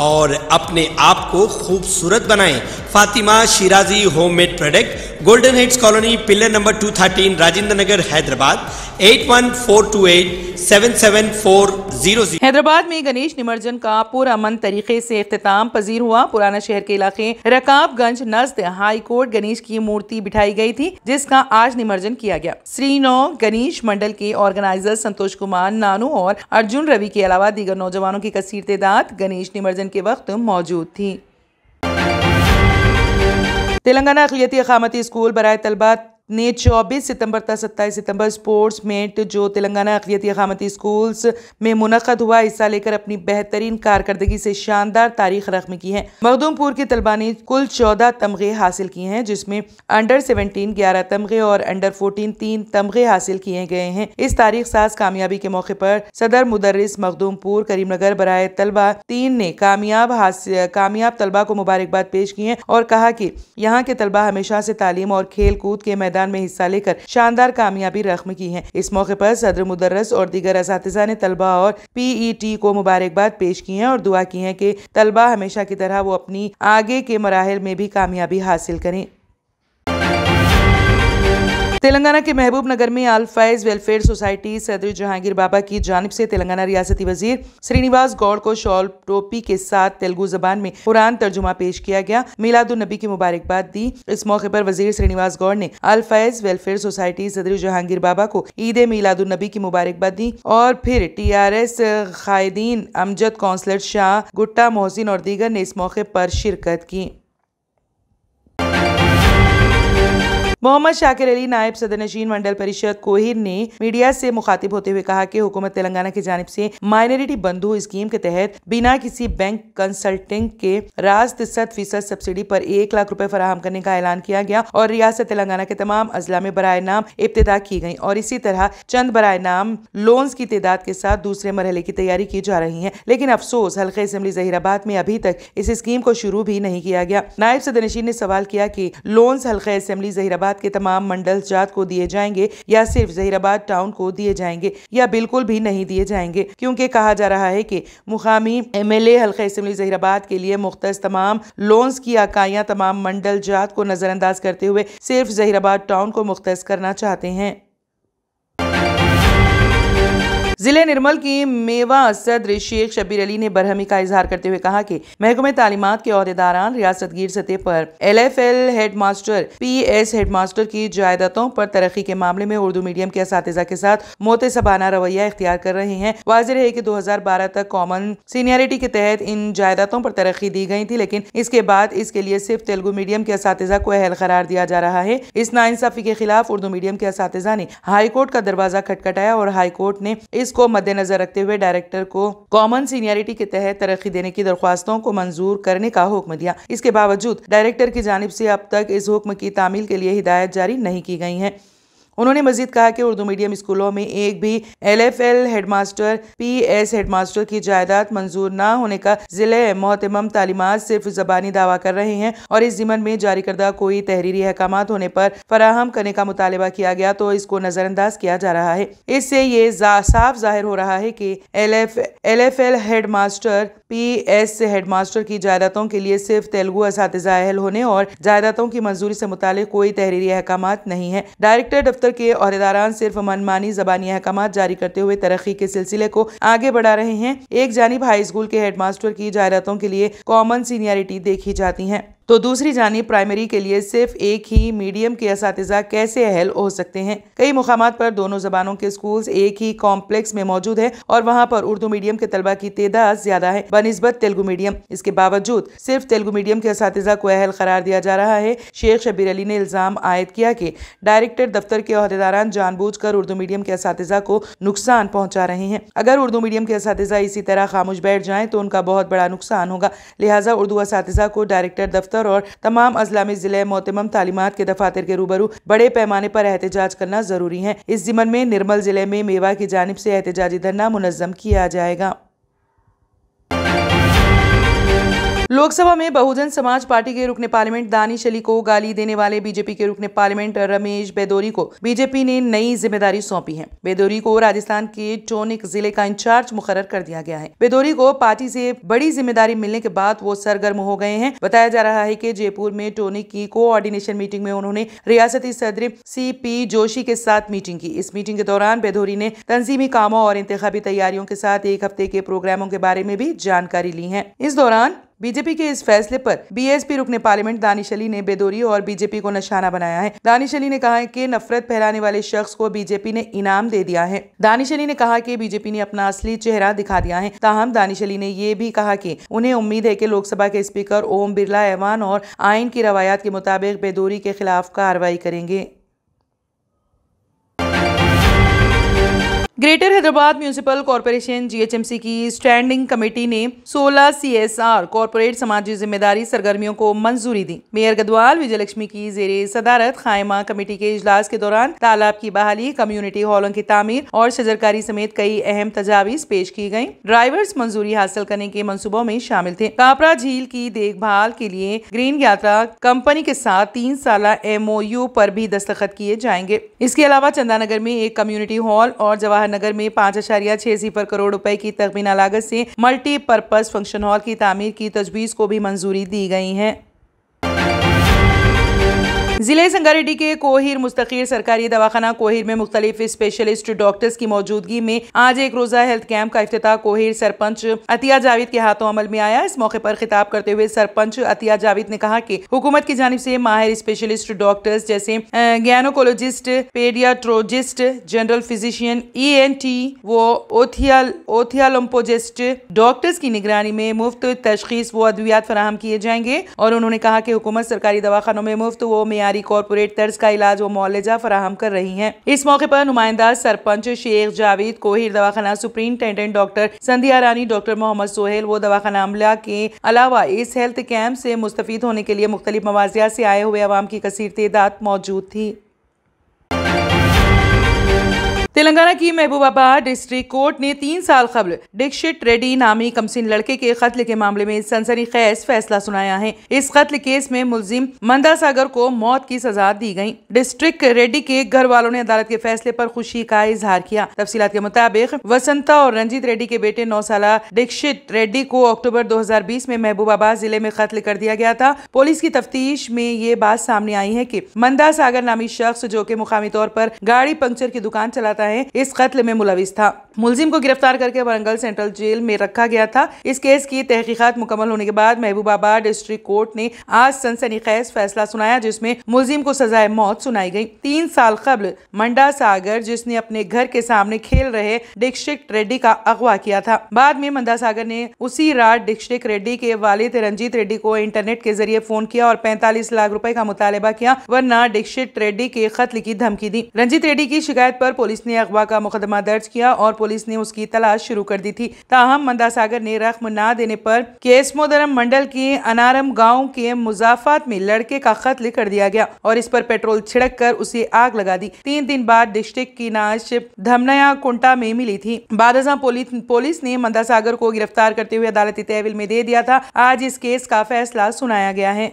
और अपने आप को खूबसूरत बनाएं Fatima Shirazi homemade product golden heads colony pillar number 213 Rajendra Nagar Hyderabad 8142877400 Hyderabad में गणेश निमर्जन का पूरा मन तरीके से अख्ताम पजीर हुआ पुराना शहर के इलाके रकाबगंज नजद हाई कोर्ट गणेश की मूर्ति बिठाई गई थी जिसका आज निमर्जन किया गया श्री नौ गणेश मंडल के ऑर्गेनाइजर संतोष कुमार नानू और अर्जुन रवि के अलावा दीगर नौजवानों की कसीर तेदाद गणेश निमर्जन सीजन के वक्त मौजूद थी तेलंगाना अखिलती अकामती स्कूल बरए तलबा ने 24 सितंबर तक 27 सितंबर स्पोर्ट्स मेट जो तेलंगाना अकलीती अकामती स्कूल्स में मुनद हुआ हिस्सा लेकर अपनी बेहतरीन कारकर्दगी से शानदार तारीख रकम की है मखदूमपुर के तलबा ने कुल चौदह तमगे हासिल किए हैं जिसमें अंडर सेवनटीन ग्यारह तमगे और अंडर फोर्टीन तीन तमगे हासिल किए गए हैं इस तारीख साज कामयाबी के मौके पर सदर मुदरिस मखदूमपुर करीमनगर बरए तलबा तीन ने कामयाब कामयाब तलबा को मुबारकबाद पेश की है और कहा कि यहाँ के तलबा हमेशा से तालीम और खेल कूद के मैदान मैदान में हिस्सा लेकर शानदार कामयाबी रकम की है इस मौके आरोप सदर मुदरस और दीगर इस ने तलबा और टी e को मुबारकबाद पेश की है और दुआ की है की तलबा हमेशा की तरह वो अपनी आगे के मराहल में भी कामयाबी हासिल करें तेलंगाना के महबूब नगर में अल्फाइज वेलफेयर सोसाइटी सदर जहांगीर बाबा की जानब से तेलंगाना रियासती वजीर श्रीनिवास गौड़ को शॉल टोपी के साथ तेलुगु जबान में कुरान तर्जुमा पेश किया गया मिलादुलनबी की मुबारकबाद दी इस मौके पर वजीर श्रीनिवास गौड़ ने अल्फाइज वेलफेयर सोसाइटी सदर जहांगीर बाबा को ईद मिलादुलनबी की मुबारकबाद दी और फिर टी आर एस कायदीन अमजद कौंसलर शाह गुट्टा मोहसिन और दीगर ने इस मौके पर शिरकत की मोहम्मद शाकिर अली नायब सदर नशीन मंडल परिषद कोहिर ने मीडिया से मुखातिब होते हुए कहा कि हुकूमत तेलंगाना की जानब से माइनॉरिटी बंधु स्कीम के तहत बिना किसी बैंक कंसल्टिंग के राज तिरसठ फीसद सब्सिडी पर एक लाख रुपए फराहम करने का ऐलान किया गया और रियासत तेलंगाना के तमाम अजला में बरए नाम इब्तदा की गई और इसी तरह चंद बरए नाम लोन्स की तदाद के साथ दूसरे मरहले की तैयारी की जा रही है लेकिन अफसोस हल्के असम्बली जहीराबाद में अभी तक इस स्कीम को शुरू भी नहीं किया गया नायब सदर नशीन ने सवाल किया कि लोन्स हल्के असम्बली जहीराबाद जहीराबाद के तमाम मंडल जात को दिए जाएंगे या सिर्फ जहीराबाद टाउन को दिए जाएंगे या बिल्कुल भी नहीं दिए जाएंगे क्योंकि कहा जा रहा है कि मुकामी एम एल ए हल्का इसम्बली जहीराबाद के लिए मुख्त तमाम लोन्स की अकाइयाँ तमाम मंडल जात को नजरअंदाज करते हुए सिर्फ जहीराबाद टाउन को मुख्त करना चाहते हैं जिले निर्मल की मेवा असद शेख शबीर अली ने बरहमी का इजहार करते हुए कहा कि महकमे तालीमत के अहदेदारान रियासत गिर सतह पर L F L head master P S head master की जायदादों पर तरक्की के मामले में उर्दू मीडियम के इस के साथ मोते सबाना रवैया इख्तियार कर रहे हैं वाजिर है की दो हजार बारह तक कॉमन सीनियरिटी के तहत इन जायदादों पर तरक्की दी गई थी लेकिन इसके बाद इसके लिए सिर्फ तेलुगु मीडियम के इस को अहल करार दिया जा रहा है इस नाइंसाफी के खिलाफ उर्दू मीडियम के इस ने हाईकोर्ट का दरवाजा खटखटाया और हाईकोर्ट ने इस इसको मद्देनजर रखते हुए डायरेक्टर को कॉमन सीनियरिटी के तहत तरक्की देने की दरख्वास्तों को मंजूर करने का हुक्म दिया इसके बावजूद डायरेक्टर की जानब से अब तक इस हुक्म की तामील के लिए हिदायत जारी नहीं की गई है उन्होंने मजीद कहा कि उर्दू मीडियम स्कूलों में एक भी L F L headmaster P S headmaster की जायदाद मंजूर न होने का जिले मोहतम तालीमत सिर्फ जबानी दावा कर रहे हैं और इस जिमन में जारी करदा कोई तहरीरी अहकाम होने पर फराहम करने का मुतालबा किया गया तो इसको नजरअंदाज किया जा रहा है इससे ये जा, साफ जाहिर हो रहा है कि L F L F L head master P S head master की जायदादों के लिए सिर्फ तेलुगु इस होने और जायदादों की मंजूरी से मुतालिक कोई तहरीरी अहकाम नहीं है डायरेक्टर दफ्तर दफ्तर के और सिर्फ मनमानी जबानी अहकाम जारी करते हुए तरक्की के सिलसिले को आगे बढ़ा रहे हैं एक जानब हाई स्कूल के हेडमास्टर की जायरातों के लिए कॉमन सीनियरिटी देखी जाती है तो दूसरी जानी प्राइमरी के लिए सिर्फ एक ही मीडियम के इस कैसे अहल हो सकते हैं कई मुकाम पर दोनों जबानों के स्कूल एक ही कॉम्प्लेक्स में मौजूद है और वहाँ पर उर्दू मीडियम के तलबा की तदाद ज्यादा है बनस्बत तेलुगु मीडियम इसके बावजूद सिर्फ तेलुगु मीडियम के इस को अहल करार दिया जा रहा है शेख शबीर अली ने इल्जाम आयद किया कि डायरेक्टर दफ्तर के अहदेदारान जानबूझ कर उर्दू मीडियम के इस को नुकसान पहुँचा रहे हैं अगर उर्दू मीडियम के इस तरह खामोश बैठ जाए तो उनका बहुत बड़ा नुकसान होगा लिहाजा उर्दू इस को डायरेक्टर दफ्तर दफ्तर और तमाम अजला में जिले मोहतम तालीमत के दफातर के रूबरू बड़े पैमाने पर एहतजाज करना जरूरी है इस जिमन में निर्मल जिले में मेवा की जानब ऐसी एहतजाजी धरना मुनजम किया जाएगा लोकसभा में बहुजन समाज पार्टी के रुकने पार्लियामेंट दानिश अली को गाली देने वाले बीजेपी के रुकने पार्लियामेंट रमेश बेदोरी को बीजेपी ने नई जिम्मेदारी सौंपी है बेदोरी को राजस्थान के टोनिक जिले का इंचार्ज मुकर कर दिया गया है बेदोरी को पार्टी से बड़ी जिम्मेदारी मिलने के बाद वो सरगर्म हो गए हैं बताया जा रहा है की जयपुर में टोनिक की कोऑर्डिनेशन मीटिंग में उन्होंने रियासती सदर सी पी जोशी के साथ मीटिंग की इस मीटिंग के दौरान बेदोरी ने तंजीमी कामों और इंतजामी तैयारियों के साथ एक हफ्ते के प्रोग्रामों के बारे में भी जानकारी ली है इस दौरान बीजेपी के इस फैसले पर बीएसपी रुकने पार्लियामेंट दानिश अली ने बेदोरी और बीजेपी को निशाना बनाया है दानिश अली ने कहा है कि नफरत फैलाने वाले शख्स को बीजेपी ने इनाम दे दिया है दानिश अली ने कहा कि बीजेपी ने अपना असली चेहरा दिखा दिया है ताहम दानिश अली ने ये भी कहा कि उन्हें उम्मीद है कि लोकसभा के स्पीकर ओम बिरला ऐवान और आइन की रवायात के मुताबिक बेदोरी के खिलाफ कार्रवाई करेंगे greater Hyderabad municipal corporation GHMC की स्टैंडिंग कमेटी ने 16 सीएसआर कॉरपोरेट समाजी जिम्मेदारी सरगर्मियों को मंजूरी दी मेयर गदवाल लक्ष्मी की जेर सदारत खायमा कमेटी के इजलास के दौरान तालाब की बहाली कम्युनिटी हॉलों की तामीर और शजरकारी समेत कई अहम तजावीज पेश की गयी ड्राइवर्स मंजूरी हासिल करने के मनसूबों में शामिल थे कापरा झील की देखभाल के लिए ग्रीन यात्रा कंपनी के साथ तीन साल एम पर भी दस्तखत किए जाएंगे इसके अलावा चंदानगर में एक कम्युनिटी हॉल और जवाहर शाहनगर में पाँच अशारिया छह सिफर करोड़ रुपए की तकमीना लागत से मल्टीपर्पज फंक्शन हॉल की तामीर की तजवीज़ को भी मंजूरी दी गई है ज़िले संगारेड्डी के कोहिर मुस्तकीर सरकारी दवाखाना कोहिर में मुख्तलिफ स्पेशलिस्ट डॉक्टर्स की मौजूदगी में आज एक रोज़ा हेल्थ कैंप का अफ्त कोहिर सरपंच अतिया जावेद के हाथों अमल में आया इस मौके पर खिताब करते हुए सरपंच अतिया जावेद ने कहा कि हुकूमत की जानब से माहिर स्पेशलिस्ट डॉक्टर्स जैसे gynaecologist paediatrician general physician E N T वो ओथियल ओथियालोम्पोजिस्ट डॉक्टर्स की निगरानी में मुफ्त तशखीस व अद्वियात फराहम किए जाएंगे और उन्होंने कहा कि हुकूमत सरकारी दवाखानों में मुफ्त वो मैारी सरकारी कॉरपोरेट तर्ज का इलाज व मुआवजा फराहम कर रही है इस मौके आरोप नुमाइंदा सरपंच शेख जावेद कोहिर दवाखाना superintendent doctor Sandhya Rani doctor Mohammad Sohail वो दवाखाना अमला के अलावा इस हेल्थ कैंप ऐसी मुस्तफ़ होने के लिए मुख्तलिफ मवाजिया ऐसी आए हुए आवाम की कसर तदाद मौजूद थी तेलंगाना की महबूबाबाद डिस्ट्रिक्ट कोर्ट ने तीन साल कबल डिक्शिट रेड्डी नामी कमसिन लड़के के कत्ल के मामले में सनसनी खैज फैसला सुनाया है इस कत्ल केस में मुलजिम मंदा सागर को मौत की सजा दी गयी डिस्ट्रिक्ट रेड्डी के घर वालों ने अदालत के फैसले आरोप खुशी का इजहार किया तफसीत के मुताबिक वसंता और रंजीत रेड्डी के बेटे नौ साल दीक्षित रेड्डी को अक्टूबर दो हजार बीस में महबूबाबाद जिले में कत्ल कर दिया गया था पुलिस की तफ्तीश में ये बात सामने आई है की मंदा सागर नामी शख्स जो की मुकामी तौर आरोप गाड़ी पंक्चर की दुकान चलाता करता है इस कत्ल में मुलविस था मुलजिम को गिरफ्तार करके वरंगल सेंट्रल जेल में रखा गया था इस केस की तहकीकत मुकम्मल होने के बाद महबूबाबाद डिस्ट्रिक्ट कोर्ट ने आज सनसनी खैज फैसला सुनाया जिसमें मुलजिम को सजाए मौत सुनाई गई तीन साल कबल मंडा सागर जिसने अपने घर के सामने खेल रहे डिस्ट्रिक्ट रेड्डी का अगवा किया था बाद में मंदा सागर ने उसी रात डिस्ट्रिक्ट रेड्डी के वालिद रंजीत रेड्डी को इंटरनेट के जरिए फोन किया और पैंतालीस लाख रुपए का मुतालबा किया वरना डिस्ट्रिक्ट रेड्डी के कत्ल की धमकी दी रंजीत रेड्डी की शिकायत पर पुलिस ने ने अगवा का मुकदमा दर्ज किया और पुलिस ने उसकी तलाश शुरू कर दी थी ताहम मंदा सागर ने रकम न देने पर केस मोदरम मंडल के अनारम गाँव के मुजाफात में लड़के का कत्ल कर दिया गया और इस पर पेट्रोल छिड़क कर उसे आग लगा दी तीन दिन बाद डिस्ट्रिक्ट की नाश धमनया कुंटा में मिली थी बाद पुलिस ने मंदा सागर को गिरफ्तार करते हुए अदालती तहवील में दे दिया था आज इस केस का फैसला सुनाया गया है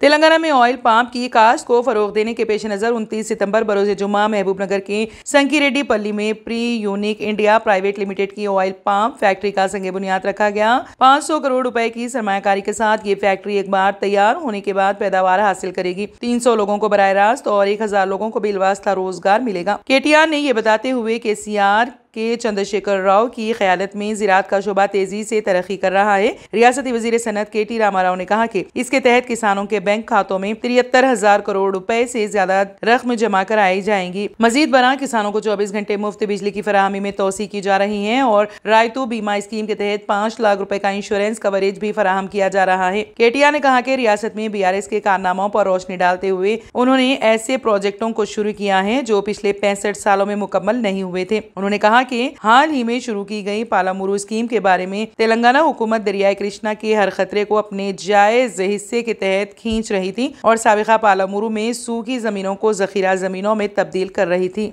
तेलंगाना में ऑयल पाम की काश को फरोग देने के पेश नजर उनतीस सितम्बर बरोज जुमा महबूबनगर के संकी रेड्डी पल्ली में pre unique India private limited की ऑयल पाम फैक्ट्री का संगे बुनियाद रखा गया पाँच सौ करोड़ रूपए की सरमाकारी के साथ ये फैक्ट्री एक बार तैयार होने के बाद पैदावार हासिल करेगी तीन सौ लोगों को बरह रास्त और एक हजार लोगों को बिलवास्ता रोजगार मिलेगा के टी आर ने ये बताते हुए के सी आर के चंद्रशेखर राव की क्यालत में जिरात का शोबा तेजी से तरक्की कर रहा है रियासती वजीर सनत के टी रामा राव ने कहा कि इसके तहत किसानों के बैंक खातों में तिरहत्तर हजार करोड़ रुपए से ज्यादा रकम जमा कराई जाएंगी मजीद बना किसानों को चौबीस घंटे मुफ्त बिजली की फरहमी में तोसी की जा रही है और रायतू बीमा स्कीम के तहत पाँच लाख रूपए का इंश्योरेंस कवरेज भी फराहम किया जा रहा है केटिया ने कहा की रियासत में बी आर एस के कारनामों आरोप रोशनी डालते हुए उन्होंने ऐसे प्रोजेक्टों को शुरू किया है जो पिछले पैंसठ सालों में मुकम्मल नहीं हुए थे उन्होंने कहा के हाल ही में शुरू की गई पालामुरु स्कीम के बारे में तेलंगाना हुकूमत दरियाए कृष्णा के हर खतरे को अपने जायज हिस्से के तहत खींच रही थी और सबका पालामुरु में सूखी जमीनों को जखीरा जमीनों में तब्दील कर रही थी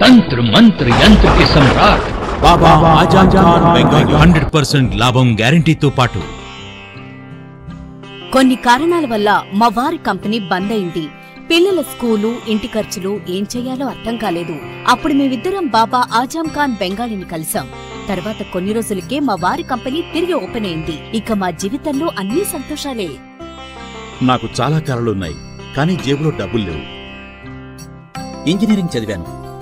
तंत्र मंत्र यंत्र के सम्राट బాబా ఆజాద్ ఖాన్ హండ్రెడ్ పర్సెంట్ లాభం గ్యారంటీతో పాటు కొన్ని కారణాల వల్ల మా వారి కంపెనీ బంద్ అయింది పిల్లల స్కూలు ఇంటి ఖర్చులు ఏం చేయాలో అర్థం కాలేదు అప్పుడు మేమిద్దరం బాబా ఆజాం ఖాన్ బెంగాలీని కలిసాం తర్వాత కొన్ని రోజులకే మా వారి కంపెనీ తిరిగి ఓపెన్ అయింది ఇక మా జీవితంలో అన్ని సంతోషాలే నాకు చాలా కళలున్నాయి కానీ జేబులో డబ్బులు లేవు ఇంజనీరింగ్ చదివాను